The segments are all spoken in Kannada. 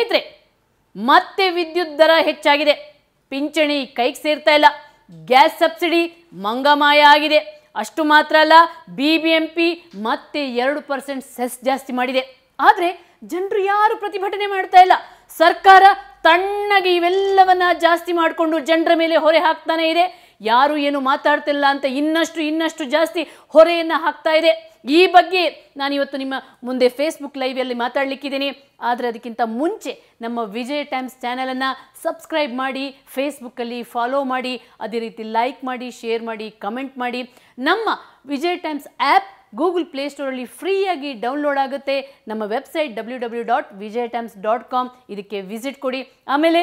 ಸ್ನೇಹಿತರೆ ಮತ್ತೆ ವಿದ್ಯುತ್ ದರ ಹೆಚ್ಚಾಗಿದೆ ಪಿಂಚಣಿ ಕೈಗೆ ಸೇರ್ತಾ ಇಲ್ಲ ಗ್ಯಾಸ್ ಸಬ್ಸಿಡಿ ಮಂಗಮಾಯ ಆಗಿದೆ ಅಷ್ಟು ಮಾತ್ರ ಅಲ್ಲ ಬಿ ಬಿ ಎಂ ಪಿ ಮತ್ತೆ ಎರಡು ಪರ್ಸೆಂಟ್ ಸೆಸ್ ಜಾಸ್ತಿ ಮಾಡಿದೆ ಆದರೆ ಜನರು ಯಾರು ಪ್ರತಿಭಟನೆ ಮಾಡ್ತಾ ಇಲ್ಲ ಸರ್ಕಾರ ತಣ್ಣಗೆ ಇವೆಲ್ಲವನ್ನ ಜಾಸ್ತಿ ಮಾಡಿಕೊಂಡು ಜನರ ಮೇಲೆ ಹೊರೆ ಹಾಕ್ತಾನೆ ಇದೆ ಯಾರು ಏನು ಮಾತಾಡ್ತಿಲ್ಲ ಅಂತ ಇನ್ನಷ್ಟು ಇನ್ನಷ್ಟು ಜಾಸ್ತಿ ಹೊರೆಯನ್ನು ಹಾಕ್ತಾ ಇದೆ ಈ ಬಗ್ಗೆ ನಾನು ಇವತ್ತು ನಿಮ್ಮ ಮುಂದೆ ಫೇಸ್ಬುಕ್ ಲೈವಲ್ಲಿ ಮಾತಾಡಲಿಕ್ಕಿದ್ದೀನಿ ಆದರೆ ಅದಕ್ಕಿಂತ ಮುಂಚೆ ನಮ್ಮ ವಿಜಯ್ ಟೈಮ್ಸ್ ಚಾನಲನ್ನು ಸಬ್ಸ್ಕ್ರೈಬ್ ಮಾಡಿ ಫೇಸ್ಬುಕ್ಕಲ್ಲಿ ಫಾಲೋ ಮಾಡಿ ಅದೇ ರೀತಿ ಲೈಕ್ ಮಾಡಿ ಶೇರ್ ಮಾಡಿ ಕಮೆಂಟ್ ಮಾಡಿ ನಮ್ಮ ವಿಜಯ್ ಟೈಮ್ಸ್ ಆ್ಯಪ್ ಗೂಗಲ್ ಪ್ಲೇಸ್ಟೋರಲ್ಲಿ ಫ್ರೀಯಾಗಿ ಡೌನ್ಲೋಡ್ ಆಗುತ್ತೆ ನಮ್ಮ website W W dot Vijay Times dot com ಇದಕ್ಕೆ ವಿಸಿಟ್ ಕೊಡಿ ಆಮೇಲೆ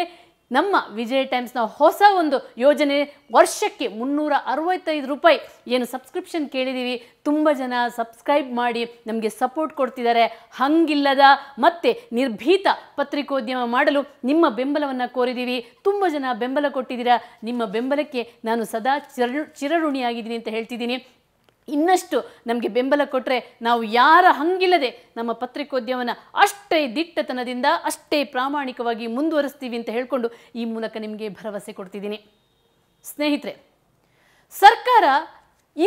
ನಮ್ಮ ವಿಜಯ ಟೈಮ್ಸ್ನ ಹೊಸ ಒಂದು ಯೋಜನೆ ವರ್ಷಕ್ಕೆ ಮುನ್ನೂರ ಅರವತ್ತೈದು ರೂಪಾಯಿ ಏನು ಸಬ್ಸ್ಕ್ರಿಪ್ಷನ್ ಕೇಳಿದ್ದೀವಿ ತುಂಬ ಜನ ಸಬ್ಸ್ಕ್ರೈಬ್ ಮಾಡಿ ನಮಗೆ ಸಪೋರ್ಟ್ ಕೊಡ್ತಿದ್ದಾರೆ ಹಂಗಿಲ್ಲದ ಮತ್ತೆ ನಿರ್ಭೀತ ಪತ್ರಿಕೋದ್ಯಮ ಮಾಡಲು ನಿಮ್ಮ ಬೆಂಬಲವನ್ನು ಕೋರಿದ್ದೀವಿ ತುಂಬ ಜನ ಬೆಂಬಲ ಕೊಟ್ಟಿದ್ದೀರಾ ನಿಮ್ಮ ಬೆಂಬಲಕ್ಕೆ ನಾನು ಸದಾ ಚಿರ ಚಿರಋಣಿಯಾಗಿದ್ದೀನಿ ಅಂತ ಹೇಳ್ತಿದ್ದೀನಿ ಇನ್ನಷ್ಟು ನಮಗೆ ಬೆಂಬಲ ಕೊಟ್ಟರೆ ನಾವು ಯಾರ ಹಂಗಿಲ್ಲದೆ ನಮ್ಮ ಪತ್ರಿಕೋದ್ಯಮನ ಅಷ್ಟೇ ದಿಟ್ಟತನದಿಂದ ಅಷ್ಟೇ ಪ್ರಾಮಾಣಿಕವಾಗಿ ಮುಂದುವರಿಸ್ತೀವಿ ಅಂತ ಹೇಳಿಕೊಂಡು ಈ ಮೂಲಕ ನಿಮಗೆ ಭರವಸೆ ಕೊಡ್ತಿದ್ದೀನಿ ಸ್ನೇಹಿತರೆ ಸರ್ಕಾರ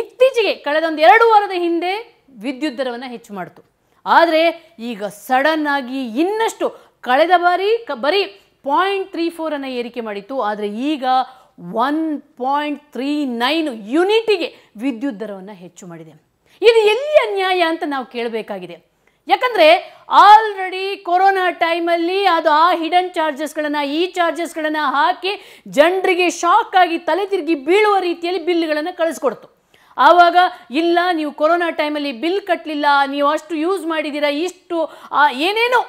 ಇತ್ತೀಚೆಗೆ ಒಂದು ಎರಡು ವಾರದ ಹಿಂದೆ ವಿದ್ಯುತ್ ದರವನ್ನು ಹೆಚ್ಚು ಮಾಡಿತು ಆದರೆ ಈಗ ಸಡನ್ ಆಗಿ ಇನ್ನಷ್ಟು ಕಳೆದ ಬಾರಿ ಕ ಬರೀ ಪಾಯಿಂಟ್ ತ್ರೀ ಫೋರನ್ನು ಏರಿಕೆ ಮಾಡಿತ್ತು ಆದರೆ ಈಗ ಒನ್ ಪಾಯಿಂಟ್ ತ್ರೀ ನೈನ್ ಯೂನಿಟಿಗೆ ವಿದ್ಯುತ್ ದರವನ್ನು ಹೆಚ್ಚು ಮಾಡಿದೆ ಇದು ಎಲ್ಲಿ ಅನ್ಯಾಯ ಅಂತ ನಾವು ಕೇಳಬೇಕಾಗಿದೆ ಯಾಕಂದರೆ ಆಲ್ರೆಡಿ ಕೊರೋನಾ ಟೈಮಲ್ಲಿ ಅದು ಆ ಹಿಡನ್ ಚಾರ್ಜಸ್ಗಳನ್ನು ಈ ಚಾರ್ಜಸ್ಗಳನ್ನು ಹಾಕಿ ಜನರಿಗೆ ಶಾಕ್ ಆಗಿ ತಲೆ ತಿರುಗಿ ಬೀಳುವ ರೀತಿಯಲ್ಲಿ ಬಿಲ್ಗಳನ್ನು ಕಳಿಸ್ಕೊಡ್ತು ಆವಾಗ ಇಲ್ಲ ನೀವು ಕೊರೋನಾ ಟೈಮಲ್ಲಿ ಬಿಲ್ ಕಟ್ಟಲಿಲ್ಲ ನೀವು ಅಷ್ಟು ಯೂಸ್ ಮಾಡಿದ್ದೀರಾ ಇಷ್ಟು ಏನೇನೋ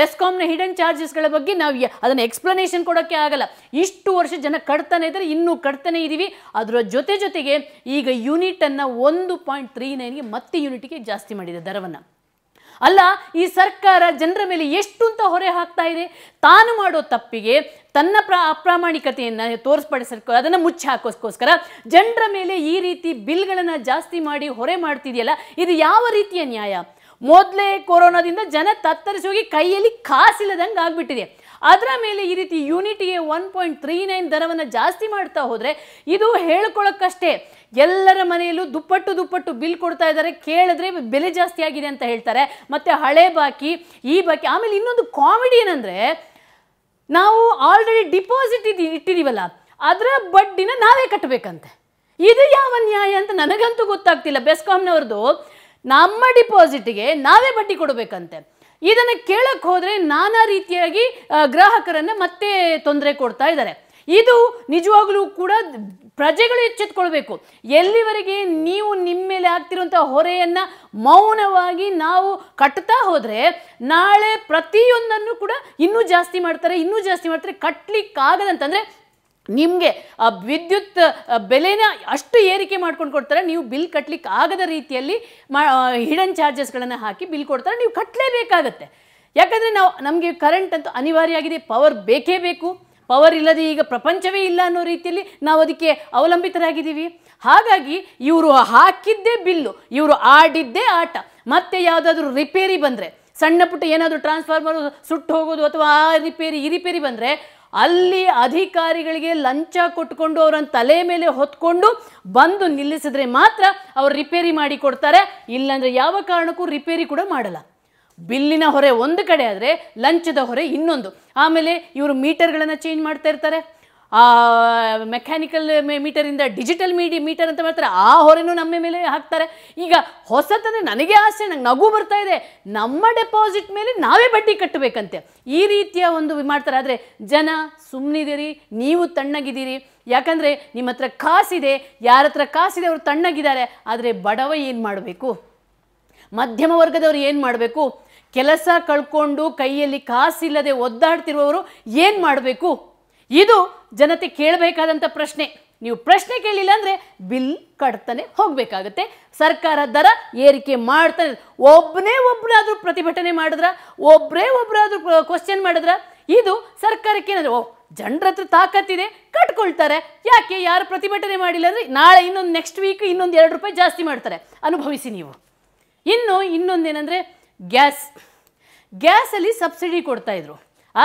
ಬೆಸ್ಕಾಮ್ನ ಹಿಡನ್ ಚಾರ್ಜಸ್ಗಳ ಬಗ್ಗೆ ನಾವು ಅದನ್ನು ಎಕ್ಸ್ಪ್ಲನೇಷನ್ ಕೊಡೋಕ್ಕೆ ಆಗಲ್ಲ ಇಷ್ಟು ವರ್ಷ ಜನ ಕಡ್ತಾನೆ ಇದ್ದರೆ ಇನ್ನೂ ಕಡ್ತಾನೆ ಇದ್ದೀವಿ ಅದರ ಜೊತೆ ಜೊತೆಗೆ ಈಗ ಯೂನಿಟನ್ನು ಒಂದು ಪಾಯಿಂಟ್ ತ್ರೀ ನೈನ್ಗೆ ಮತ್ತೆ ಯೂನಿಟ್ಗೆ ಜಾಸ್ತಿ ಮಾಡಿದೆ ದರವನ್ನು ಅಲ್ಲ ಈ ಸರ್ಕಾರ ಜನರ ಮೇಲೆ ಎಷ್ಟು ಅಂತ ಹೊರೆ ಹಾಕ್ತಾ ಇದೆ ತಾನು ಮಾಡೋ ತಪ್ಪಿಗೆ ತನ್ನ ಪ್ರ ಅಪ್ರಾಮಾಣಿಕತೆಯನ್ನು ತೋರಿಸ್ಪಡಿಸೋ ಅದನ್ನು ಮುಚ್ಚಿ ಹಾಕೋಸ್ಕೋಸ್ಕರ ಜನರ ಮೇಲೆ ಈ ರೀತಿ ಬಿಲ್ಗಳನ್ನು ಜಾಸ್ತಿ ಮಾಡಿ ಹೊರೆ ಮಾಡ್ತಿದೆಯಲ್ಲ ಇದು ಯಾವ ರೀತಿಯ ನ್ಯಾಯ ಮೊದಲೇ ಕೊರೋನಾದಿಂದ ಜನ ತತ್ತರಿಸಿ ಹೋಗಿ ಕೈಯಲ್ಲಿ ಕಾಸಿಲ್ಲದಂಗೆ ಆಗಿಬಿಟ್ಟಿದೆ ಅದರ ಮೇಲೆ ಈ ರೀತಿ ಯೂನಿಟಿಗೆ ಒನ್ ಪಾಯಿಂಟ್ ತ್ರೀ ನೈನ್ ದರವನ್ನು ಜಾಸ್ತಿ ಮಾಡ್ತಾ ಹೋದರೆ ಇದು ಹೇಳ್ಕೊಳ್ಳೋಕ್ಕಷ್ಟೇ ಎಲ್ಲರ ಮನೆಯಲ್ಲೂ ದುಪ್ಪಟ್ಟು ದುಪ್ಪಟ್ಟು ಬಿಲ್ ಕೊಡ್ತಾ ಇದ್ದಾರೆ ಕೇಳಿದ್ರೆ ಬೆಲೆ ಜಾಸ್ತಿ ಆಗಿದೆ ಅಂತ ಹೇಳ್ತಾರೆ ಮತ್ತು ಹಳೆ ಬಾಕಿ ಈ ಬಾಕಿ ಆಮೇಲೆ ಇನ್ನೊಂದು ಕಾಮಿಡಿ ಏನಂದರೆ ನಾವು ಆಲ್ರೆಡಿ ಡಿಪಾಸಿಟ್ ಇದ್ದೀವಿ ಇಟ್ಟಿದ್ದೀವಲ್ಲ ಅದರ ಬಡ್ಡಿನ ನಾವೇ ಕಟ್ಟಬೇಕಂತೆ ಇದು ಯಾವ ನ್ಯಾಯ ಅಂತ ನನಗಂತೂ ಗೊತ್ತಾಗ್ತಿಲ್ಲ ಬೆಸ್ಕಾಮ್ನವ್ರದ್ದು ನಮ್ಮ ಡಿಪಾಸಿಟ್ಗೆ ನಾವೇ ಬಡ್ಡಿ ಕೊಡಬೇಕಂತೆ ಇದನ್ನು ಕೇಳಕ್ಕೆ ಹೋದರೆ ನಾನಾ ರೀತಿಯಾಗಿ ಗ್ರಾಹಕರನ್ನು ಮತ್ತೆ ತೊಂದರೆ ಕೊಡ್ತಾ ಇದ್ದಾರೆ ಇದು ನಿಜವಾಗಲೂ ಕೂಡ ಪ್ರಜೆಗಳು ಎಚ್ಚೆತ್ಕೊಳ್ಬೇಕು ಎಲ್ಲಿವರೆಗೆ ನೀವು ನಿಮ್ಮ ಮೇಲೆ ಆಗ್ತಿರುವಂಥ ಹೊರೆಯನ್ನು ಮೌನವಾಗಿ ನಾವು ಕಟ್ತಾ ಹೋದರೆ ನಾಳೆ ಪ್ರತಿಯೊಂದನ್ನು ಕೂಡ ಇನ್ನೂ ಜಾಸ್ತಿ ಮಾಡ್ತಾರೆ ಇನ್ನೂ ಜಾಸ್ತಿ ಮಾಡ್ತಾರೆ ಕಟ್ಟಲಿಕ್ಕಾಗದಂತಂದರೆ ನಿಮಗೆ ವಿದ್ಯುತ್ ಬೆಲೆನ ಅಷ್ಟು ಏರಿಕೆ ಮಾಡ್ಕೊಂಡು ಕೊಡ್ತಾರೆ ನೀವು ಬಿಲ್ ಕಟ್ಟಲಿಕ್ಕೆ ಆಗದ ರೀತಿಯಲ್ಲಿ ಮಾ ಹಿಡನ್ ಚಾರ್ಜಸ್ಗಳನ್ನು ಹಾಕಿ ಬಿಲ್ ಕೊಡ್ತಾರೆ ನೀವು ಕಟ್ಟಲೇಬೇಕಾಗತ್ತೆ ಯಾಕಂದರೆ ನಾವು ನಮಗೆ ಕರೆಂಟ್ ಅಂತೂ ಅನಿವಾರ್ಯ ಆಗಿದೆ ಪವರ್ ಬೇಕೇ ಬೇಕು ಪವರ್ ಇಲ್ಲದೆ ಈಗ ಪ್ರಪಂಚವೇ ಇಲ್ಲ ಅನ್ನೋ ರೀತಿಯಲ್ಲಿ ನಾವು ಅದಕ್ಕೆ ಅವಲಂಬಿತರಾಗಿದ್ದೀವಿ ಹಾಗಾಗಿ ಇವರು ಹಾಕಿದ್ದೇ ಬಿಲ್ಲು ಇವರು ಆಡಿದ್ದೇ ಆಟ ಮತ್ತೆ ಯಾವುದಾದ್ರೂ ರಿಪೇರಿ ಬಂದರೆ ಸಣ್ಣ ಪುಟ್ಟ ಏನಾದರೂ ಟ್ರಾನ್ಸ್ಫಾರ್ಮರ್ ಸುಟ್ಟು ಹೋಗೋದು ಅಥವಾ ಆ ರಿಪೇರಿ ಈ ರಿಪೇರಿ ಬಂದರೆ ಅಲ್ಲಿ ಅಧಿಕಾರಿಗಳಿಗೆ ಲಂಚ ಕೊಟ್ಕೊಂಡು ಅವರನ್ನು ತಲೆ ಮೇಲೆ ಹೊತ್ಕೊಂಡು ಬಂದು ನಿಲ್ಲಿಸಿದ್ರೆ ಮಾತ್ರ ಅವರು ರಿಪೇರಿ ಮಾಡಿ ಕೊಡ್ತಾರೆ ಇಲ್ಲಾಂದರೆ ಯಾವ ಕಾರಣಕ್ಕೂ ರಿಪೇರಿ ಕೂಡ ಮಾಡಲ್ಲ ಬಿಲ್ಲಿನ ಹೊರೆ ಒಂದು ಕಡೆ ಆದರೆ ಲಂಚದ ಹೊರೆ ಇನ್ನೊಂದು ಆಮೇಲೆ ಇವರು ಮೀಟರ್ಗಳನ್ನು ಚೇಂಜ್ ಮಾಡ್ತಾ ಇರ್ತಾರೆ ಮೆಕ್ಯಾನಿಕಲ್ ಮೀಟರಿಂದ ಡಿಜಿಟಲ್ ಮೀಡಿ ಮೀಟರ್ ಅಂತ ಮಾಡ್ತಾರೆ ಆ ಹೊರೆನೂ ನಮ್ಮ ಮೇಲೆ ಹಾಕ್ತಾರೆ ಈಗ ಹೊಸತಂದರೆ ನನಗೆ ಆಸೆ ನಂಗೆ ನಗು ಬರ್ತಾ ಇದೆ ನಮ್ಮ ಡೆಪಾಸಿಟ್ ಮೇಲೆ ನಾವೇ ಬಡ್ಡಿ ಕಟ್ಟಬೇಕಂತೆ ಈ ರೀತಿಯ ಒಂದು ಮಾಡ್ತಾರೆ ಆದರೆ ಜನ ಸುಮ್ಮನಿದ್ದೀರಿ ನೀವು ತಣ್ಣಗಿದ್ದೀರಿ ಯಾಕಂದರೆ ನಿಮ್ಮ ಹತ್ರ ಕಾಸಿದೆ ಯಾರ ಹತ್ರ ಕಾಸಿದೆ ಅವರು ತಣ್ಣಗಿದ್ದಾರೆ ಆದರೆ ಬಡವ ಏನು ಮಾಡಬೇಕು ಮಧ್ಯಮ ವರ್ಗದವರು ಏನು ಮಾಡಬೇಕು ಕೆಲಸ ಕಳ್ಕೊಂಡು ಕೈಯಲ್ಲಿ ಕಾಸಿಲ್ಲದೆ ಒದ್ದಾಡ್ತಿರುವವರು ಏನು ಮಾಡಬೇಕು ಇದು ಜನತೆ ಕೇಳಬೇಕಾದಂಥ ಪ್ರಶ್ನೆ ನೀವು ಪ್ರಶ್ನೆ ಕೇಳಿಲ್ಲ ಅಂದರೆ ಬಿಲ್ ಕಟ್ತಾನೆ ಹೋಗಬೇಕಾಗತ್ತೆ ಸರ್ಕಾರ ದರ ಏರಿಕೆ ಮಾಡ್ತಾನೆ ಒಬ್ಬನೇ ಒಬ್ಬರಾದರೂ ಪ್ರತಿಭಟನೆ ಮಾಡಿದ್ರ ಒಬ್ಬರೇ ಒಬ್ಬರಾದರೂ ಕ್ವಶನ್ ಮಾಡಿದ್ರ ಇದು ಸರ್ಕಾರಕ್ಕೆ ಏನಂದ್ರೆ ಓ ಜನರ ಹತ್ರ ತಾಕತ್ತಿದೆ ಕಟ್ಕೊಳ್ತಾರೆ ಯಾಕೆ ಯಾರು ಪ್ರತಿಭಟನೆ ಮಾಡಿಲ್ಲ ಅಂದರೆ ನಾಳೆ ಇನ್ನೊಂದು ನೆಕ್ಸ್ಟ್ ವೀಕ್ ಇನ್ನೊಂದು ಎರಡು ರೂಪಾಯಿ ಜಾಸ್ತಿ ಮಾಡ್ತಾರೆ ಅನುಭವಿಸಿ ನೀವು ಇನ್ನು ಇನ್ನೊಂದೇನೆಂದರೆ ಗ್ಯಾಸ್ ಗ್ಯಾಸಲ್ಲಿ ಸಬ್ಸಿಡಿ ಕೊಡ್ತಾಯಿದ್ರು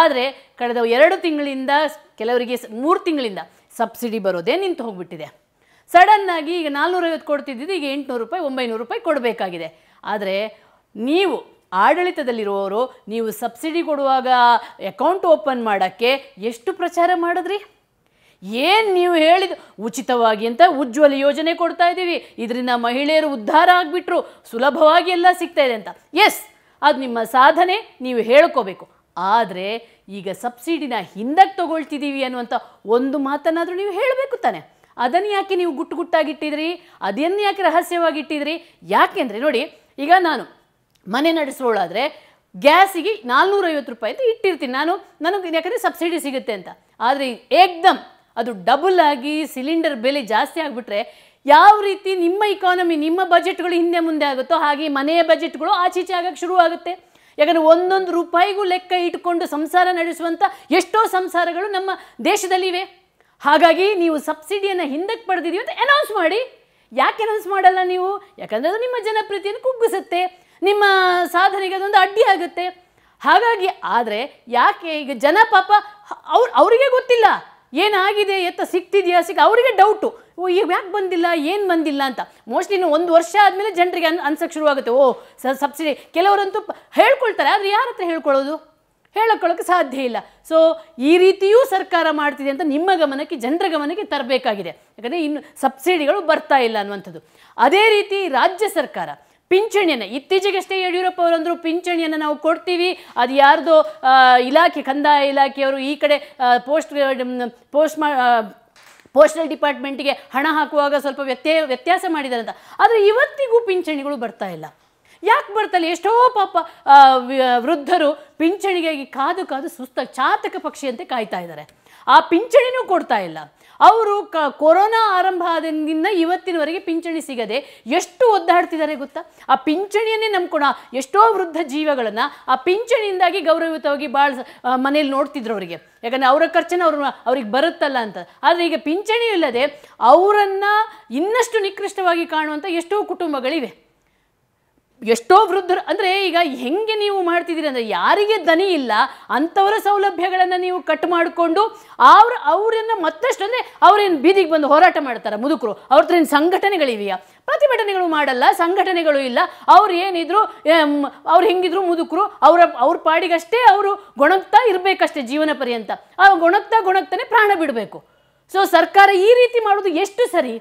ಆದರೆ ಕಳೆದ ಎರಡು ತಿಂಗಳಿಂದ ಕೆಲವರಿಗೆ ಮೂರು ತಿಂಗಳಿಂದ ಸಬ್ಸಿಡಿ ಬರೋದೇ ನಿಂತು ಹೋಗಿಬಿಟ್ಟಿದೆ ಸಡನ್ನಾಗಿ ಈಗ ನಾಲ್ನೂರೈವತ್ತು ಕೊಡ್ತಿದ್ದಿದ್ದು ಈಗ ಎಂಟುನೂರು ರೂಪಾಯಿ ಒಂಬೈನೂರು ರೂಪಾಯಿ ಕೊಡಬೇಕಾಗಿದೆ ಆದರೆ ನೀವು ಆಡಳಿತದಲ್ಲಿರುವವರು ನೀವು ಸಬ್ಸಿಡಿ ಕೊಡುವಾಗ ಅಕೌಂಟ್ ಓಪನ್ ಮಾಡೋಕ್ಕೆ ಎಷ್ಟು ಪ್ರಚಾರ ಮಾಡಿದ್ರಿ ಏನು ನೀವು ಹೇಳಿದ ಉಚಿತವಾಗಿ ಅಂತ ಉಜ್ವಲ ಯೋಜನೆ ಕೊಡ್ತಾ ಇದ್ದೀವಿ ಇದರಿಂದ ಮಹಿಳೆಯರು ಉದ್ಧಾರ ಆಗಿಬಿಟ್ರು ಸುಲಭವಾಗಿ ಎಲ್ಲ ಸಿಗ್ತಾ ಇದೆ ಅಂತ ಎಸ್ ಅದು ನಿಮ್ಮ ಸಾಧನೆ ನೀವು ಹೇಳ್ಕೋಬೇಕು ಆದರೆ ಈಗ ಸಬ್ಸಿಡಿನ ಹಿಂದಕ್ಕೆ ತಗೊಳ್ತಿದ್ದೀವಿ ಅನ್ನುವಂಥ ಒಂದು ಮಾತನ್ನಾದರೂ ನೀವು ಹೇಳಬೇಕು ತಾನೆ ಅದನ್ನು ಯಾಕೆ ನೀವು ಗುಟ್ಟು ಗುಟ್ಟಾಗಿಟ್ಟಿದ್ರಿ ಅದನ್ನು ಯಾಕೆ ರಹಸ್ಯವಾಗಿಟ್ಟಿದ್ರಿ ಯಾಕೆಂದರೆ ನೋಡಿ ಈಗ ನಾನು ಮನೆ ನಡೆಸೋಳಾದರೆ ಗ್ಯಾಸಿಗೆ ನಾಲ್ನೂರೈವತ್ತು ರೂಪಾಯಿ ಅಂತ ಇಟ್ಟಿರ್ತೀನಿ ನಾನು ನನಗೆ ಯಾಕಂದರೆ ಸಬ್ಸಿಡಿ ಸಿಗುತ್ತೆ ಅಂತ ಆದರೆ ಏಕ್ದಮ್ ಅದು ಡಬಲ್ ಆಗಿ ಸಿಲಿಂಡರ್ ಬೆಲೆ ಜಾಸ್ತಿ ಆಗಿಬಿಟ್ರೆ ಯಾವ ರೀತಿ ನಿಮ್ಮ ಇಕಾನಮಿ ನಿಮ್ಮ ಬಜೆಟ್ಗಳು ಹಿಂದೆ ಮುಂದೆ ಆಗುತ್ತೋ ಹಾಗೆ ಮನೆಯ ಬಜೆಟ್ಗಳು ಆಚೀಚೆ ಆಗೋಕ್ಕೆ ಶುರುವಾಗುತ್ತೆ ಯಾಕಂದರೆ ಒಂದೊಂದು ರೂಪಾಯಿಗೂ ಲೆಕ್ಕ ಇಟ್ಕೊಂಡು ಸಂಸಾರ ನಡೆಸುವಂಥ ಎಷ್ಟೋ ಸಂಸಾರಗಳು ನಮ್ಮ ದೇಶದಲ್ಲಿವೆ ಹಾಗಾಗಿ ನೀವು ಸಬ್ಸಿಡಿಯನ್ನು ಹಿಂದಕ್ಕೆ ಪಡೆದಿದ್ದೀವಿ ಅಂತ ಅನೌನ್ಸ್ ಮಾಡಿ ಯಾಕೆ ಅನೌನ್ಸ್ ಮಾಡಲ್ಲ ನೀವು ಯಾಕಂದರೆ ಅದು ನಿಮ್ಮ ಜನಪ್ರೀತಿಯನ್ನು ಕುಗ್ಗಿಸುತ್ತೆ ನಿಮ್ಮ ಸಾಧನೆಗೆ ಅದೊಂದು ಅಡ್ಡಿ ಆಗುತ್ತೆ ಹಾಗಾಗಿ ಆದರೆ ಯಾಕೆ ಈಗ ಜನ ಪಾಪ ಅವ್ರು ಅವರಿಗೆ ಗೊತ್ತಿಲ್ಲ ಏನಾಗಿದೆ ಎತ್ತ ಸಿಕ್ತಿದೆಯಾ ಸಿಕ್ಕ ಅವರಿಗೆ ಡೌಟು ಓ ಈಗ ಯಾಕೆ ಬಂದಿಲ್ಲ ಏನು ಬಂದಿಲ್ಲ ಅಂತ ಮೋಸ್ಟ್ಲಿ ಇನ್ನು ಒಂದು ವರ್ಷ ಆದಮೇಲೆ ಜನರಿಗೆ ಅನ್ ಅನ್ಸಕ್ಕೆ ಶುರುವಾಗುತ್ತೆ ಓ ಸಬ್ಸಿಡಿ ಕೆಲವರಂತೂ ಹೇಳ್ಕೊಳ್ತಾರೆ ಆದರೆ ಯಾರ ಹತ್ರ ಹೇಳ್ಕೊಳ್ಳೋದು ಹೇಳಕ್ಕೊಳ್ಳೋಕೆ ಸಾಧ್ಯ ಇಲ್ಲ ಸೊ ಈ ರೀತಿಯೂ ಸರ್ಕಾರ ಮಾಡ್ತಿದೆ ಅಂತ ನಿಮ್ಮ ಗಮನಕ್ಕೆ ಜನರ ಗಮನಕ್ಕೆ ತರಬೇಕಾಗಿದೆ ಯಾಕಂದರೆ ಇನ್ನು ಸಬ್ಸಿಡಿಗಳು ಬರ್ತಾ ಇಲ್ಲ ಅನ್ನುವಂಥದ್ದು ಅದೇ ರೀತಿ ರಾಜ್ಯ ಸರ್ಕಾರ ಪಿಂಚಣಿಯನ್ನು ಇತ್ತೀಚೆಗಷ್ಟೇ ಯಡಿಯೂರಪ್ಪ ಅವರಂದರು ಪಿಂಚಣಿಯನ್ನು ನಾವು ಕೊಡ್ತೀವಿ ಅದು ಯಾರ್ದೋ ಇಲಾಖೆ ಕಂದಾಯ ಇಲಾಖೆಯವರು ಈ ಕಡೆ ಪೋಸ್ಟ್ ಪೋಸ್ಟ್ ಮಾ ಪೋಸ್ಟಲ್ ಡಿಪಾರ್ಟ್ಮೆಂಟ್ಗೆ ಹಣ ಹಾಕುವಾಗ ಸ್ವಲ್ಪ ವ್ಯತ್ಯ ವ್ಯತ್ಯಾಸ ಮಾಡಿದ್ದಾರೆ ಅಂತ ಆದರೆ ಇವತ್ತಿಗೂ ಪಿಂಚಣಿಗಳು ಬರ್ತಾ ಇಲ್ಲ ಯಾಕೆ ಬರ್ತಲ್ಲ ಎಷ್ಟೋ ಪಾಪ ವೃದ್ಧರು ಪಿಂಚಣಿಗಾಗಿ ಕಾದು ಕಾದು ಸುಸ್ತ ಚಾತಕ ಪಕ್ಷಿಯಂತೆ ಕಾಯ್ತಾ ಇದ್ದಾರೆ ಆ ಪಿಂಚಣಿನೂ ಕೊಡ್ತಾ ಇಲ್ಲ ಅವರು ಕ ಕೊರೋನಾ ಆರಂಭ ಆದಿಂದ ಇವತ್ತಿನವರೆಗೆ ಪಿಂಚಣಿ ಸಿಗದೆ ಎಷ್ಟು ಒದ್ದಾಡ್ತಿದ್ದಾರೆ ಗೊತ್ತಾ ಆ ಪಿಂಚಣಿಯನ್ನೇ ನಂಬ್ಕೊಣ ಎಷ್ಟೋ ವೃದ್ಧ ಜೀವಗಳನ್ನು ಆ ಪಿಂಚಣಿಯಿಂದಾಗಿ ಗೌರವಯುತವಾಗಿ ಭಾಳ ಮನೇಲಿ ನೋಡ್ತಿದ್ರು ಅವರಿಗೆ ಯಾಕಂದರೆ ಅವರ ಖರ್ಚನ್ನು ಅವ್ರ ಅವ್ರಿಗೆ ಬರುತ್ತಲ್ಲ ಅಂತ ಆದರೆ ಈಗ ಪಿಂಚಣಿ ಇಲ್ಲದೆ ಅವರನ್ನು ಇನ್ನಷ್ಟು ನಿಕೃಷ್ಟವಾಗಿ ಕಾಣುವಂಥ ಎಷ್ಟೋ ಕುಟುಂಬಗಳಿವೆ ಎಷ್ಟೋ ವೃದ್ಧರು ಅಂದರೆ ಈಗ ಹೆಂಗೆ ನೀವು ಮಾಡ್ತಿದ್ದೀರಿ ಅಂದರೆ ಯಾರಿಗೆ ದನಿ ಇಲ್ಲ ಅಂಥವರ ಸೌಲಭ್ಯಗಳನ್ನು ನೀವು ಕಟ್ ಮಾಡಿಕೊಂಡು ಅವ್ರ ಅವರನ್ನು ಮತ್ತಷ್ಟು ಅಂದರೆ ಅವ್ರೇನು ಬೀದಿಗೆ ಬಂದು ಹೋರಾಟ ಮಾಡ್ತಾರೆ ಮುದುಕರು ಅವ್ರ ಹತ್ರ ಏನು ಸಂಘಟನೆಗಳಿವೆಯಾ ಪ್ರತಿಭಟನೆಗಳು ಮಾಡಲ್ಲ ಸಂಘಟನೆಗಳು ಇಲ್ಲ ಅವ್ರು ಏನಿದ್ರು ಅವ್ರು ಹೆಂಗಿದ್ರು ಮುದುಕರು ಅವರ ಅವ್ರ ಪಾಡಿಗಷ್ಟೇ ಅವರು ಗೊಣಗ್ತಾ ಇರಬೇಕಷ್ಟೇ ಜೀವನ ಪರ್ಯಂತ ಆ ಗೊಣಗ್ತಾ ಗೊಣಗ್ತಾನೆ ಪ್ರಾಣ ಬಿಡಬೇಕು ಸೊ ಸರ್ಕಾರ ಈ ರೀತಿ ಮಾಡೋದು ಎಷ್ಟು ಸರಿ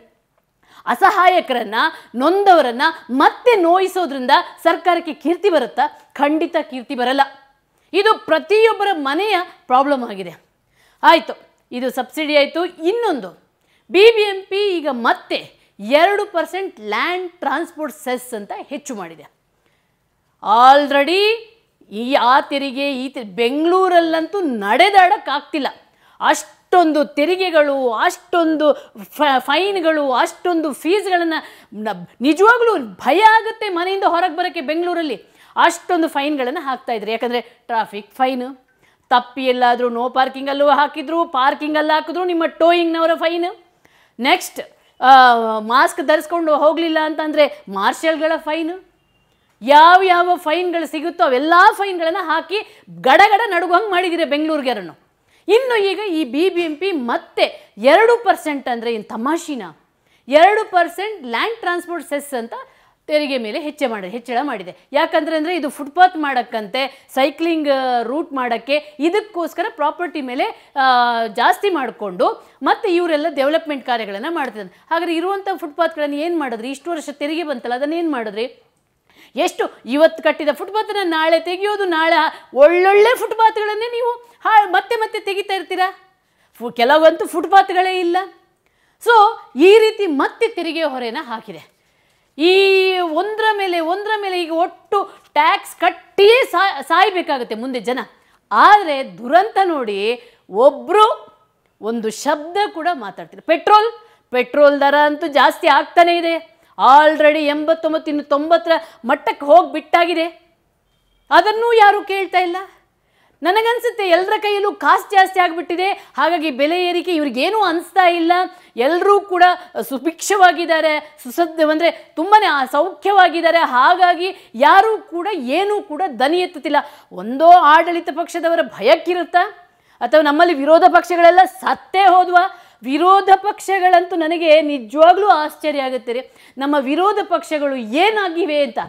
ಅಸಹಾಯಕರನ್ನ ನೊಂದವರನ್ನ ಮತ್ತೆ ನೋಯಿಸೋದ್ರಿಂದ ಸರ್ಕಾರಕ್ಕೆ ಕೀರ್ತಿ ಬರುತ್ತಾ ಖಂಡಿತ ಕೀರ್ತಿ ಬರಲ್ಲ ಇದು ಪ್ರತಿಯೊಬ್ಬರ ಮನೆಯ ಪ್ರಾಬ್ಲಮ್ ಆಗಿದೆ ಆಯಿತು ಇದು ಸಬ್ಸಿಡಿ ಆಯಿತು ಇನ್ನೊಂದು ಬಿ ಬಿ ಎಂ ಪಿ ಈಗ ಮತ್ತೆ ಎರಡು ಪರ್ಸೆಂಟ್ ಲ್ಯಾಂಡ್ ಟ್ರಾನ್ಸ್ಪೋರ್ಟ್ ಸೆಸ್ ಅಂತ ಹೆಚ್ಚು ಮಾಡಿದೆ ಆಲ್ರೆಡಿ ಈ ಆ ತೆರಿಗೆ ಈ ತೆ ಬೆಂಗಳೂರಲ್ಲಂತೂ ನಡೆದಾಡೋಕ್ಕಾಗ್ತಿಲ್ಲ ಅಷ್ಟು ಅಷ್ಟೊಂದು ತೆರಿಗೆಗಳು ಅಷ್ಟೊಂದು ಫೈನ್ಗಳು ಅಷ್ಟೊಂದು ಫೀಸ್ಗಳನ್ನು ನಿಜವಾಗ್ಲೂ ಭಯ ಆಗುತ್ತೆ ಮನೆಯಿಂದ ಹೊರಗೆ ಬರೋಕ್ಕೆ ಬೆಂಗಳೂರಲ್ಲಿ ಅಷ್ಟೊಂದು ಫೈನ್ಗಳನ್ನು ಹಾಕ್ತಾಯಿದ್ರು ಯಾಕಂದರೆ ಟ್ರಾಫಿಕ್ ಫೈನು ತಪ್ಪಿ ಎಲ್ಲಾದರೂ ನೋ ಪಾರ್ಕಿಂಗಲ್ಲೂ ಹಾಕಿದ್ರು ಪಾರ್ಕಿಂಗಲ್ಲಿ ಹಾಕಿದ್ರು ನಿಮ್ಮ ಟೋಯಿಂಗ್ನವರ ಫೈನ್ ನೆಕ್ಸ್ಟ್ ಮಾಸ್ಕ್ ಧರಿಸ್ಕೊಂಡು ಹೋಗಲಿಲ್ಲ ಅಂತಂದರೆ ಮಾರ್ಷಲ್ಗಳ ಫೈನು ಯಾವ ಯಾವ ಫೈನ್ಗಳು ಸಿಗುತ್ತೋ ಅವೆಲ್ಲ ಫೈನ್ಗಳನ್ನು ಹಾಕಿ ಗಡಗಡ ನಡುಗು ಹಂಗೆ ಮಾಡಿದ್ದೀರಿ ಅರನ್ನು ಇನ್ನು ಈಗ ಈ ಬಿ ಬಿ ಎಂ ಪಿ ಮತ್ತೆ ಎರಡು ಪರ್ಸೆಂಟ್ ಅಂದರೆ ಇನ್ನು ತಮಾಷಿನ ಎರಡು ಪರ್ಸೆಂಟ್ ಲ್ಯಾಂಡ್ ಟ್ರಾನ್ಸ್ಪೋರ್ಟ್ ಸೆಸ್ ಅಂತ ತೆರಿಗೆ ಮೇಲೆ ಹೆಚ್ಚೆ ಮಾಡಿದೆ ಹೆಚ್ಚಳ ಮಾಡಿದೆ ಯಾಕಂದರೆ ಅಂದರೆ ಇದು ಫುಟ್ಪಾತ್ ಮಾಡೋಕ್ಕಂತೆ ಸೈಕ್ಲಿಂಗ್ ರೂಟ್ ಮಾಡೋಕ್ಕೆ ಇದಕ್ಕೋಸ್ಕರ ಪ್ರಾಪರ್ಟಿ ಮೇಲೆ ಜಾಸ್ತಿ ಮಾಡಿಕೊಂಡು ಮತ್ತು ಇವರೆಲ್ಲ ಡೆವಲಪ್ಮೆಂಟ್ ಕಾರ್ಯಗಳನ್ನು ಮಾಡ್ತಿದ್ದಾರೆ ಹಾಗಾದರೆ ಇರುವಂಥ ಫುಟ್ಪಾತ್ಗಳನ್ನು ಏನು ಮಾಡಿದ್ರಿ ಇಷ್ಟು ವರ್ಷ ತೆರಿಗೆ ಬಂತಲ್ಲ ಏನು ಮಾಡಿದ್ರಿ ಎಷ್ಟು ಇವತ್ತು ಕಟ್ಟಿದ ಫುಟ್ಪಾತನ್ನು ನಾಳೆ ತೆಗೆಯೋದು ನಾಳೆ ಒಳ್ಳೊಳ್ಳೆ ಫುಟ್ಪಾತ್ಗಳನ್ನೇ ನೀವು ಹಾ ಮತ್ತೆ ಮತ್ತೆ ತೆಗಿತಾ ಇರ್ತೀರಾ ಫು ಕೆಲವಂತೂ ಫುಟ್ಪಾತ್ಗಳೇ ಇಲ್ಲ ಸೊ ಈ ರೀತಿ ಮತ್ತೆ ತೆರಿಗೆ ಹೊರೆನ ಹಾಕಿದೆ ಈ ಒಂದರ ಮೇಲೆ ಒಂದರ ಮೇಲೆ ಈಗ ಒಟ್ಟು ಟ್ಯಾಕ್ಸ್ ಕಟ್ಟಿಯೇ ಸಾಯಬೇಕಾಗುತ್ತೆ ಮುಂದೆ ಜನ ಆದರೆ ದುರಂತ ನೋಡಿ ಒಬ್ಬರು ಒಂದು ಶಬ್ದ ಕೂಡ ಮಾತಾಡ್ತಿದ್ದಾರೆ ಪೆಟ್ರೋಲ್ ಪೆಟ್ರೋಲ್ ದರ ಅಂತೂ ಜಾಸ್ತಿ ಆಗ್ತಾನೆ ಇದೆ ಆಲ್ರೆಡಿ ಎಂಬತ್ತೊಂಬತ್ತು ಇನ್ನು ತೊಂಬತ್ತರ ಮಟ್ಟಕ್ಕೆ ಹೋಗಿಬಿಟ್ಟಾಗಿದೆ ಬಿಟ್ಟಾಗಿದೆ ಅದನ್ನೂ ಯಾರೂ ಕೇಳ್ತಾ ಇಲ್ಲ ನನಗನ್ಸುತ್ತೆ ಎಲ್ಲರ ಕೈಯಲ್ಲೂ ಕಾಸ್ಟ್ ಜಾಸ್ತಿ ಆಗಿಬಿಟ್ಟಿದೆ ಹಾಗಾಗಿ ಬೆಲೆ ಏರಿಕೆ ಇವ್ರಿಗೇನೂ ಅನಿಸ್ತಾ ಇಲ್ಲ ಎಲ್ಲರೂ ಕೂಡ ಸುಭಿಕ್ಷವಾಗಿದ್ದಾರೆ ಸುಸದ್ದ ಅಂದರೆ ತುಂಬಾ ಸೌಖ್ಯವಾಗಿದ್ದಾರೆ ಹಾಗಾಗಿ ಯಾರೂ ಕೂಡ ಏನೂ ಕೂಡ ದನಿ ಎತ್ತುತ್ತಿಲ್ಲ ಒಂದೋ ಆಡಳಿತ ಪಕ್ಷದವರ ಭಯಕ್ಕಿರುತ್ತಾ ಅಥವಾ ನಮ್ಮಲ್ಲಿ ವಿರೋಧ ಪಕ್ಷಗಳೆಲ್ಲ ಸತ್ತೇ ಹೋದ್ವಾ ವಿರೋಧ ಪಕ್ಷಗಳಂತೂ ನನಗೆ ನಿಜವಾಗ್ಲೂ ಆಶ್ಚರ್ಯ ಆಗುತ್ತೆ ರೀ ನಮ್ಮ ವಿರೋಧ ಪಕ್ಷಗಳು ಏನಾಗಿವೆ ಅಂತ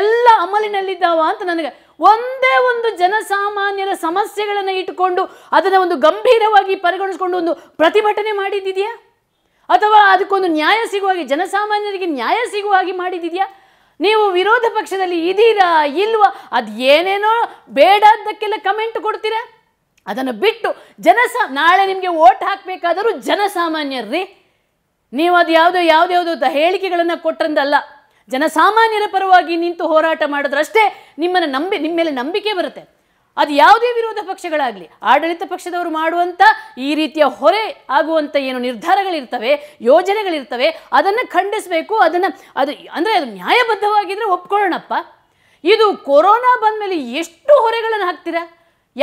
ಎಲ್ಲ ಅಮಲಿನಲ್ಲಿದ್ದಾವ ಅಂತ ನನಗೆ ಒಂದೇ ಒಂದು ಜನಸಾಮಾನ್ಯರ ಸಮಸ್ಯೆಗಳನ್ನು ಇಟ್ಟುಕೊಂಡು ಅದನ್ನು ಒಂದು ಗಂಭೀರವಾಗಿ ಪರಿಗಣಿಸ್ಕೊಂಡು ಒಂದು ಪ್ರತಿಭಟನೆ ಮಾಡಿದ್ದಿದೆಯಾ ಅಥವಾ ಅದಕ್ಕೊಂದು ನ್ಯಾಯ ಸಿಗುವ ಹಾಗೆ ಜನಸಾಮಾನ್ಯರಿಗೆ ನ್ಯಾಯ ಸಿಗುವ ಹಾಗೆ ಮಾಡಿದ್ದಿದೆಯಾ ನೀವು ವಿರೋಧ ಪಕ್ಷದಲ್ಲಿ ಇದ್ದೀರಾ ಇಲ್ವಾ ಅದು ಏನೇನೋ ಬೇಡದ್ದಕ್ಕೆಲ್ಲ ಕಮೆಂಟ್ ಕೊಡ್ತೀರಾ ಅದನ್ನು ಬಿಟ್ಟು ಜನಸ ನಾಳೆ ನಿಮಗೆ ಓಟ್ ಹಾಕಬೇಕಾದರೂ ಜನಸಾಮಾನ್ಯರ್ರಿ ನೀವು ಅದು ಯಾವುದೋ ಯಾವುದ್ಯಾವುದೋ ಹೇಳಿಕೆಗಳನ್ನು ಕೊಟ್ಟರಂದಲ್ಲ ಜನಸಾಮಾನ್ಯರ ಪರವಾಗಿ ನಿಂತು ಹೋರಾಟ ಮಾಡಿದ್ರಷ್ಟೇ ನಿಮ್ಮನ್ನು ನಂಬಿ ನಿಮ್ಮ ಮೇಲೆ ನಂಬಿಕೆ ಬರುತ್ತೆ ಅದು ಯಾವುದೇ ವಿರೋಧ ಪಕ್ಷಗಳಾಗಲಿ ಆಡಳಿತ ಪಕ್ಷದವರು ಮಾಡುವಂಥ ಈ ರೀತಿಯ ಹೊರೆ ಆಗುವಂಥ ಏನು ನಿರ್ಧಾರಗಳಿರ್ತವೆ ಯೋಜನೆಗಳಿರ್ತವೆ ಅದನ್ನು ಖಂಡಿಸಬೇಕು ಅದನ್ನು ಅದು ಅಂದರೆ ಅದು ನ್ಯಾಯಬದ್ಧವಾಗಿದ್ದರೆ ಒಪ್ಕೊಳ್ಳೋಣಪ್ಪ ಇದು ಕೊರೋನಾ ಬಂದ ಮೇಲೆ ಎಷ್ಟು ಹೊರೆಗಳನ್ನು ಹಾಕ್ತೀರಾ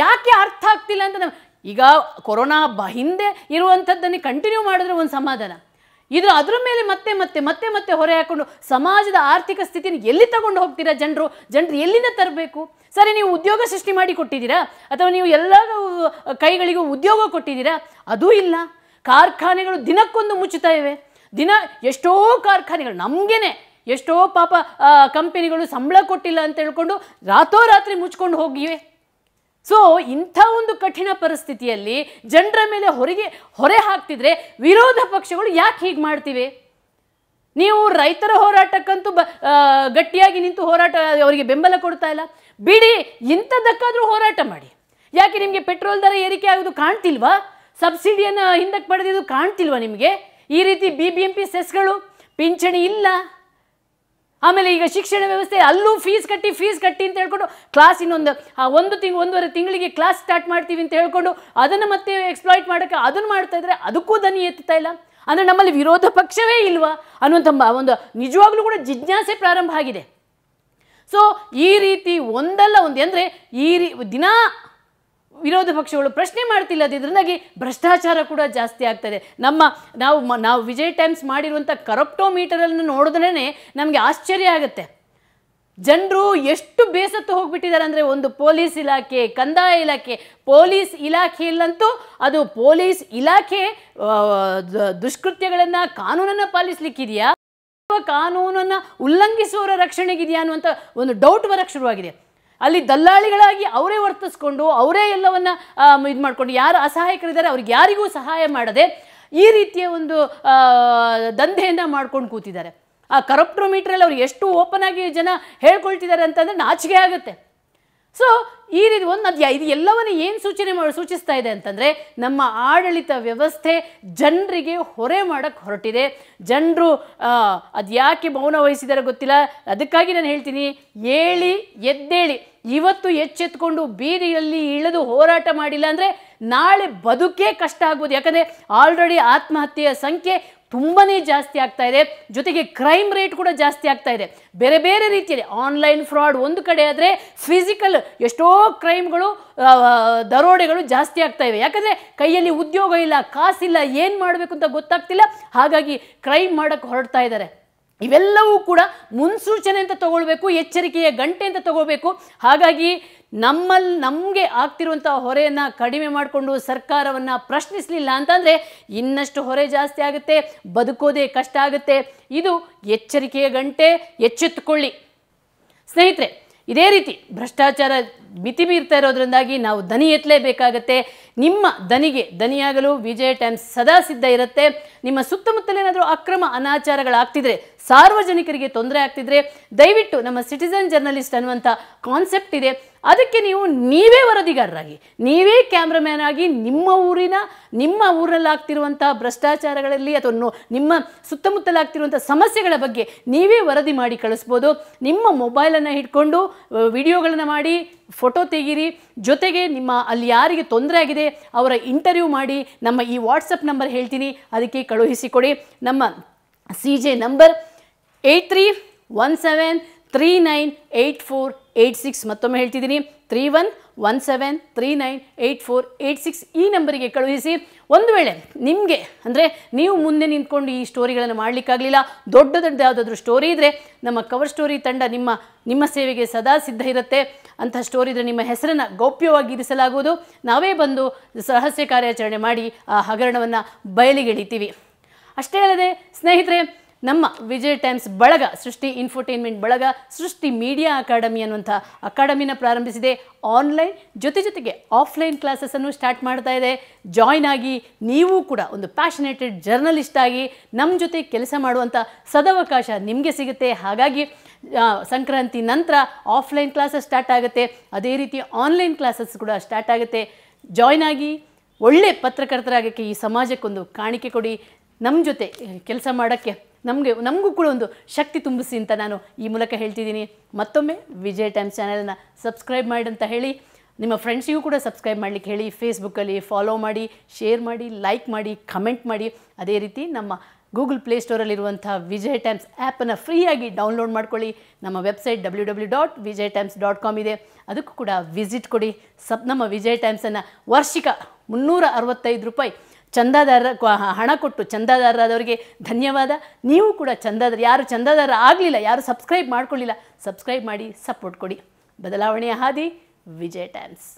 ಯಾಕೆ ಅರ್ಥ ಆಗ್ತಿಲ್ಲ ಅಂತ ಈಗ ಕೊರೋನಾ ಬ ಹಿಂದೆ ಇರುವಂಥದ್ದನ್ನೇ ಕಂಟಿನ್ಯೂ ಮಾಡಿದ್ರೆ ಒಂದು ಸಮಾಧಾನ ಇದು ಅದ್ರ ಮೇಲೆ ಮತ್ತೆ ಮತ್ತೆ ಮತ್ತೆ ಮತ್ತೆ ಹೊರೆ ಹಾಕೊಂಡು ಸಮಾಜದ ಆರ್ಥಿಕ ಸ್ಥಿತಿನ ಎಲ್ಲಿ ತಗೊಂಡು ಹೋಗ್ತೀರಾ ಜನರು ಜನರು ಎಲ್ಲಿಂದ ತರಬೇಕು ಸರಿ ನೀವು ಉದ್ಯೋಗ ಸೃಷ್ಟಿ ಮಾಡಿ ಕೊಟ್ಟಿದ್ದೀರಾ ಅಥವಾ ನೀವು ಎಲ್ಲ ಕೈಗಳಿಗೂ ಉದ್ಯೋಗ ಕೊಟ್ಟಿದ್ದೀರಾ ಅದೂ ಇಲ್ಲ ಕಾರ್ಖಾನೆಗಳು ದಿನಕ್ಕೊಂದು ಮುಚ್ಚುತ್ತಾ ಇವೆ ದಿನ ಎಷ್ಟೋ ಕಾರ್ಖಾನೆಗಳು ನಮಗೇನೆ ಎಷ್ಟೋ ಪಾಪ ಕಂಪನಿಗಳು ಸಂಬಳ ಕೊಟ್ಟಿಲ್ಲ ಅಂತ ಹೇಳ್ಕೊಂಡು ರಾತೋರಾತ್ರಿ ಮುಚ್ಕೊಂಡು ಹೋಗಿವೆ ಸೊ ಇಂಥ ಒಂದು ಕಠಿಣ ಪರಿಸ್ಥಿತಿಯಲ್ಲಿ ಜನರ ಮೇಲೆ ಹೊರಗೆ ಹೊರೆ ಹಾಕ್ತಿದ್ರೆ ವಿರೋಧ ಪಕ್ಷಗಳು ಯಾಕೆ ಹೀಗೆ ಮಾಡ್ತಿವೆ ನೀವು ರೈತರ ಹೋರಾಟಕ್ಕಂತೂ ಬ ಗಟ್ಟಿಯಾಗಿ ನಿಂತು ಹೋರಾಟ ಅವರಿಗೆ ಬೆಂಬಲ ಕೊಡ್ತಾ ಇಲ್ಲ ಬಿಡಿ ಇಂಥದ್ದಕ್ಕಾದರೂ ಹೋರಾಟ ಮಾಡಿ ಯಾಕೆ ನಿಮಗೆ ಪೆಟ್ರೋಲ್ ದರ ಏರಿಕೆ ಆಗೋದು ಕಾಣ್ತಿಲ್ವಾ ಸಬ್ಸಿಡಿಯನ್ನು ಹಿಂದಕ್ಕೆ ಪಡೆದಿದ್ದು ಕಾಣ್ತಿಲ್ವಾ ನಿಮಗೆ ಈ ರೀತಿ ಬಿ ಬಿ ಎಂ ಪಿ ಸೆಸ್ಗಳು ಪಿಂಚಣಿ ಇಲ್ಲ ಆಮೇಲೆ ಈಗ ಶಿಕ್ಷಣ ವ್ಯವಸ್ಥೆ ಅಲ್ಲೂ ಫೀಸ್ ಕಟ್ಟಿ ಫೀಸ್ ಕಟ್ಟಿ ಅಂತ ಹೇಳ್ಕೊಂಡು ಕ್ಲಾಸ್ ಇನ್ನೊಂದು ಒಂದು ತಿಂಗಳು ಒಂದೂವರೆ ತಿಂಗಳಿಗೆ ಕ್ಲಾಸ್ ಸ್ಟಾರ್ಟ್ ಮಾಡ್ತೀವಿ ಅಂತ ಹೇಳ್ಕೊಂಡು ಅದನ್ನು ಮತ್ತೆ ಎಕ್ಸ್ಪ್ಲಾಯ್ಟ್ ಮಾಡೋಕ್ಕೆ ಅದನ್ನು ಮಾಡ್ತಾ ಇದ್ರೆ ಅದಕ್ಕೂ ದನಿ ಎತ್ತುತ್ತಾ ಇಲ್ಲ ಅಂದರೆ ನಮ್ಮಲ್ಲಿ ವಿರೋಧ ಪಕ್ಷವೇ ಇಲ್ವಾ ಅನ್ನುವಂಥ ಒಂದು ನಿಜವಾಗ್ಲೂ ಕೂಡ ಜಿಜ್ಞಾಸೆ ಪ್ರಾರಂಭ ಆಗಿದೆ ಸೊ ಈ ರೀತಿ ಒಂದಲ್ಲ ಒಂದು ಅಂದರೆ ಈ ರೀ ದಿನ ವಿರೋಧ ಪಕ್ಷಗಳು ಪ್ರಶ್ನೆ ಅದರಿಂದಾಗಿ ಭ್ರಷ್ಟಾಚಾರ ಕೂಡ ಜಾಸ್ತಿ ಆಗ್ತದೆ ನಮ್ಮ ನಾವು ನಾವು ವಿಜಯ್ ಟೈಮ್ಸ್ ಮಾಡಿರುವಂಥ ಕರಪ್ಟೋಮೀಟರನ್ನು ನೋಡಿದ್ರೇ ನಮಗೆ ಆಶ್ಚರ್ಯ ಆಗುತ್ತೆ ಜನರು ಎಷ್ಟು ಬೇಸತ್ತು ಹೋಗ್ಬಿಟ್ಟಿದ್ದಾರೆ ಅಂದರೆ ಒಂದು ಪೊಲೀಸ್ ಇಲಾಖೆ ಕಂದಾಯ ಇಲಾಖೆ ಪೊಲೀಸ್ ಇಲಾಖೆಯಲ್ಲಂತೂ ಅದು ಪೊಲೀಸ್ ಇಲಾಖೆ ದುಷ್ಕೃತ್ಯಗಳನ್ನು ಕಾನೂನನ್ನು ಪಾಲಿಸ್ಲಿಕ್ಕಿದೆಯಾ ಕಾನೂನನ್ನು ಉಲ್ಲಂಘಿಸುವವರ ರಕ್ಷಣೆಗಿದೆಯಾ ಅನ್ನುವಂಥ ಒಂದು ಡೌಟ್ ಬರಕ್ಕೆ ಶುರುವಾಗಿದೆ ಅಲ್ಲಿ ದಲ್ಲಾಳಿಗಳಾಗಿ ಅವರೇ ವರ್ತಿಸ್ಕೊಂಡು ಅವರೇ ಎಲ್ಲವನ್ನ ಇದು ಮಾಡಿಕೊಂಡು ಯಾರು ಅಸಹಾಯಕರಿದ್ದಾರೆ ಅವ್ರಿಗೆ ಯಾರಿಗೂ ಸಹಾಯ ಮಾಡದೆ ಈ ರೀತಿಯ ಒಂದು ದಂಧೆಯನ್ನು ಮಾಡ್ಕೊಂಡು ಕೂತಿದ್ದಾರೆ ಆ ಕರಪ್ಟೋಮೀಟ್ರಲ್ಲಿ ಅವ್ರು ಎಷ್ಟು ಓಪನ್ ಆಗಿ ಜನ ಹೇಳ್ಕೊಳ್ತಿದ್ದಾರೆ ಅಂತಂದರೆ ನಾಚಿಕೆ ಆಗುತ್ತೆ ಸೊ ಈ ರೀತಿ ಒಂದು ಅದು ಇದು ಎಲ್ಲವನ್ನ ಏನು ಸೂಚನೆ ಮಾಡಿ ಸೂಚಿಸ್ತಾ ಇದೆ ಅಂತಂದರೆ ನಮ್ಮ ಆಡಳಿತ ವ್ಯವಸ್ಥೆ ಜನರಿಗೆ ಹೊರೆ ಮಾಡೋಕ್ಕೆ ಹೊರಟಿದೆ ಜನರು ಅದು ಯಾಕೆ ಮೌನ ವಹಿಸಿದಾರೆ ಗೊತ್ತಿಲ್ಲ ಅದಕ್ಕಾಗಿ ನಾನು ಹೇಳ್ತೀನಿ ಹೇಳಿ ಎದ್ದೇಳಿ ಇವತ್ತು ಎಚ್ಚೆತ್ಕೊಂಡು ಬೀದಿಯಲ್ಲಿ ಇಳಿದು ಹೋರಾಟ ಮಾಡಿಲ್ಲ ಅಂದರೆ ನಾಳೆ ಬದುಕೇ ಕಷ್ಟ ಆಗ್ಬೋದು ಯಾಕಂದರೆ ಆಲ್ರೆಡಿ ಆತ್ಮಹತ್ಯೆಯ ಸಂಖ್ಯೆ ತುಂಬನೇ ಜಾಸ್ತಿ ಆಗ್ತಾ ಇದೆ ಜೊತೆಗೆ ಕ್ರೈಮ್ ರೇಟ್ ಕೂಡ ಜಾಸ್ತಿ ಆಗ್ತಾ ಇದೆ ಬೇರೆ ಬೇರೆ ರೀತಿಯಲ್ಲಿ ಆನ್ಲೈನ್ ಫ್ರಾಡ್ ಒಂದು ಕಡೆ ಆದರೆ ಫಿಸಿಕಲ್ ಎಷ್ಟೋ ಕ್ರೈಮ್ಗಳು ದರೋಡೆಗಳು ಜಾಸ್ತಿ ಆಗ್ತಾ ಇವೆ ಯಾಕಂದರೆ ಕೈಯಲ್ಲಿ ಉದ್ಯೋಗ ಇಲ್ಲ ಕಾಸಿಲ್ಲ ಏನು ಮಾಡಬೇಕು ಅಂತ ಗೊತ್ತಾಗ್ತಿಲ್ಲ ಹಾಗಾಗಿ ಕ್ರೈಮ್ ಮಾಡೋಕ್ಕೆ ಹೊರಡ್ತಾ ಇದ್ದಾರೆ ಇವೆಲ್ಲವೂ ಕೂಡ ಮುನ್ಸೂಚನೆ ಅಂತ ತಗೊಳ್ಬೇಕು ಎಚ್ಚರಿಕೆಯ ಗಂಟೆ ಅಂತ ತಗೋಬೇಕು ಹಾಗಾಗಿ ನಮ್ಮಲ್ಲಿ ನಮಗೆ ಆಗ್ತಿರುವಂಥ ಹೊರೆಯನ್ನು ಕಡಿಮೆ ಮಾಡಿಕೊಂಡು ಸರ್ಕಾರವನ್ನು ಪ್ರಶ್ನಿಸಲಿಲ್ಲ ಅಂತಂದರೆ ಇನ್ನಷ್ಟು ಹೊರೆ ಜಾಸ್ತಿ ಆಗುತ್ತೆ ಬದುಕೋದೇ ಕಷ್ಟ ಆಗುತ್ತೆ ಇದು ಎಚ್ಚರಿಕೆಯ ಗಂಟೆ ಎಚ್ಚೆತ್ತುಕೊಳ್ಳಿ ಸ್ನೇಹಿತರೆ ಇದೇ ರೀತಿ ಭ್ರಷ್ಟಾಚಾರ ಮಿತಿ ಮೀರ್ತಾ ಇರೋದ್ರಿಂದಾಗಿ ನಾವು ದನಿ ಎತ್ತಲೇಬೇಕಾಗತ್ತೆ ನಿಮ್ಮ ದನಿಗೆ ದನಿಯಾಗಲು ವಿಜಯ ಟೈಮ್ಸ್ ಸದಾ ಸಿದ್ಧ ಇರುತ್ತೆ ನಿಮ್ಮ ಸುತ್ತಮುತ್ತಲೇನಾದರೂ ಅಕ್ರಮ ಅನಾಚಾರಗಳಾಗ್ತಿದ್ರೆ ಸಾರ್ವಜನಿಕರಿಗೆ ತೊಂದರೆ ಆಗ್ತಿದ್ರೆ ದಯವಿಟ್ಟು ನಮ್ಮ ಸಿಟಿಸನ್ ಜರ್ನಲಿಸ್ಟ್ ಅನ್ನುವಂಥ ಕಾನ್ಸೆಪ್ಟ್ ಇದೆ ಅದಕ್ಕೆ ನೀವು ನೀವೇ ವರದಿಗಾರರಾಗಿ ನೀವೇ ಕ್ಯಾಮ್ರಾಮ್ಯಾನ್ ಆಗಿ ನಿಮ್ಮ ಊರಿನ ನಿಮ್ಮ ಊರಲ್ಲಾಗ್ತಿರುವಂಥ ಭ್ರಷ್ಟಾಚಾರಗಳಲ್ಲಿ ಅಥವಾ ನಿಮ್ಮ ಸುತ್ತಮುತ್ತಲಾಗ್ತಿರುವಂಥ ಸಮಸ್ಯೆಗಳ ಬಗ್ಗೆ ನೀವೇ ವರದಿ ಮಾಡಿ ಕಳಿಸ್ಬೋದು ನಿಮ್ಮ ಮೊಬೈಲನ್ನು ಹಿಡ್ಕೊಂಡು ವಿಡಿಯೋಗಳನ್ನು ಮಾಡಿ ಫೋಟೋ ತೆಗೀರಿ ಜೊತೆಗೆ ನಿಮ್ಮ ಅಲ್ಲಿ ಯಾರಿಗೆ ತೊಂದರೆ ಆಗಿದೆ ಅವರ ಇಂಟರ್ವ್ಯೂ ಮಾಡಿ ನಮ್ಮ ಈ ವಾಟ್ಸಪ್ ನಂಬರ್ ಹೇಳ್ತೀನಿ ಅದಕ್ಕೆ ಕಳುಹಿಸಿಕೊಡಿ ನಮ್ಮ C J number eight three one seven three nine eight four eight six ಮತ್ತೊಮ್ಮೆ ಹೇಳ್ತಿದ್ದೀನಿ three one one seven three nine eight four eight six ಈ ನಂಬರಿಗೆ ಕಳುಹಿಸಿ ಒಂದು ವೇಳೆ ನಿಮಗೆ ಅಂದರೆ ನೀವು ಮುಂದೆ ನಿಂತ್ಕೊಂಡು ಈ ಸ್ಟೋರಿಗಳನ್ನು ಮಾಡಲಿಕ್ಕಾಗಲಿಲ್ಲ ದೊಡ್ಡ ದೊಡ್ಡ ಯಾವುದಾದ್ರೂ ಸ್ಟೋರಿ ಇದ್ದರೆ ನಮ್ಮ ಕವರ್ ಸ್ಟೋರಿ ತಂಡ ನಿಮ್ಮ ನಿಮ್ಮ ಸೇವೆಗೆ ಸದಾ ಸಿದ್ಧ ಇರುತ್ತೆ ಅಂತಹ ಸ್ಟೋರಿ ಇದ್ದರೆ ನಿಮ್ಮ ಹೆಸರನ್ನು ಗೌಪ್ಯವಾಗಿ ಇರಿಸಲಾಗುವುದು ನಾವೇ ಬಂದು ರಹಸ್ಯ ಕಾರ್ಯಾಚರಣೆ ಮಾಡಿ ಆ ಹಗರಣವನ್ನು ಬಯಲಿಗೆಳಿತೀವಿ ಅಷ್ಟೇ ಅಲ್ಲದೆ ಸ್ನೇಹಿತರೆ ನಮ್ಮ ವಿಜಯ್ ಟೈಮ್ಸ್ ಬಳಗ ಸೃಷ್ಟಿ ಇನ್ಫೋಟೈನ್ಮೆಂಟ್ ಬಳಗ ಸೃಷ್ಟಿ ಮೀಡಿಯಾ ಅಕಾಡೆಮಿ ಅನ್ನುವಂಥ ಅಕಾಡೆಮಿನ ಪ್ರಾರಂಭಿಸಿದೆ ಆನ್ಲೈನ್ ಜೊತೆ ಜೊತೆಗೆ ಆಫ್ಲೈನ್ ಕ್ಲಾಸಸನ್ನು ಸ್ಟಾರ್ಟ್ ಮಾಡ್ತಾ ಇದೆ ಜಾಯ್ನ್ ಆಗಿ ನೀವು ಕೂಡ ಒಂದು ಪ್ಯಾಷನೇಟೆಡ್ ಜರ್ನಲಿಸ್ಟ್ ಆಗಿ ನಮ್ಮ ಜೊತೆ ಕೆಲಸ ಮಾಡುವಂಥ ಸದವಕಾಶ ನಿಮಗೆ ಸಿಗುತ್ತೆ ಹಾಗಾಗಿ ಸಂಕ್ರಾಂತಿ ನಂತರ ಆಫ್ಲೈನ್ ಕ್ಲಾಸಸ್ ಸ್ಟಾರ್ಟ್ ಆಗುತ್ತೆ ಅದೇ ರೀತಿ ಆನ್ಲೈನ್ ಕ್ಲಾಸಸ್ ಕೂಡ ಸ್ಟಾರ್ಟ್ ಆಗುತ್ತೆ ಜಾಯ್ನ್ ಆಗಿ ಒಳ್ಳೆ ಪತ್ರಕರ್ತರಾಗಕ್ಕೆ ಈ ಸಮಾಜಕ್ಕೊಂದು ಕಾಣಿಕೆ ಕೊಡಿ ನಮ್ಮ ಜೊತೆ ಕೆಲಸ ಮಾಡೋಕ್ಕೆ ನಮಗೆ ನಮಗೂ ಕೂಡ ಒಂದು ಶಕ್ತಿ ತುಂಬಿಸಿ ಅಂತ ನಾನು ಈ ಮೂಲಕ ಹೇಳ್ತಿದ್ದೀನಿ ಮತ್ತೊಮ್ಮೆ ವಿಜಯ್ ಟೈಮ್ಸ್ ಚಾನೆಲನ್ನು ಸಬ್ಸ್ಕ್ರೈಬ್ ಮಾಡಿ ಅಂತ ಹೇಳಿ ನಿಮ್ಮ ಫ್ರೆಂಡ್ಸಿಗೂ ಕೂಡ ಸಬ್ಸ್ಕ್ರೈಬ್ ಮಾಡಲಿಕ್ಕೆ ಹೇಳಿ ಫೇಸ್ಬುಕ್ಕಲ್ಲಿ ಫಾಲೋ ಮಾಡಿ ಶೇರ್ ಮಾಡಿ ಲೈಕ್ ಮಾಡಿ ಕಮೆಂಟ್ ಮಾಡಿ ಅದೇ ರೀತಿ ನಮ್ಮ ಗೂಗಲ್ ಪ್ಲೇಸ್ಟೋರಲ್ಲಿರುವಂಥ ವಿಜಯ್ ಟೈಮ್ಸ್ ಆ್ಯಪನ್ನು ಫ್ರೀಯಾಗಿ ಡೌನ್ಲೋಡ್ ಮಾಡ್ಕೊಳ್ಳಿ ನಮ್ಮ website W W dot Vijay Times dot com ಇದೆ ಅದಕ್ಕೂ ಕೂಡ ವಿಸಿಟ್ ಕೊಡಿ ಸಬ್ ನಮ್ಮ ವಿಜಯ್ ಟೈಮ್ಸನ್ನು ವಾರ್ಷಿಕ ಮುನ್ನೂರ ಅರವತ್ತೈದು ರೂಪಾಯಿ ಚಂದಾದಾರರ ಹಣ ಕೊಟ್ಟು ಚಂದಾದಾರರಾದವರಿಗೆ ಧನ್ಯವಾದ ನೀವು ಕೂಡ ಚಂದಾದಾರ ಯಾರು ಚಂದಾದಾರ ಆಗಲಿಲ್ಲ ಯಾರು ಸಬ್ಸ್ಕ್ರೈಬ್ ಮಾಡ್ಕೊಳ್ಳಿಲ್ಲ ಸಬ್ಸ್ಕ್ರೈಬ್ ಮಾಡಿ ಸಪೋರ್ಟ್ ಕೊಡಿ ಬದಲಾವಣೆಯ ಹಾದಿ ವಿಜಯ್ ಟೈಮ್ಸ್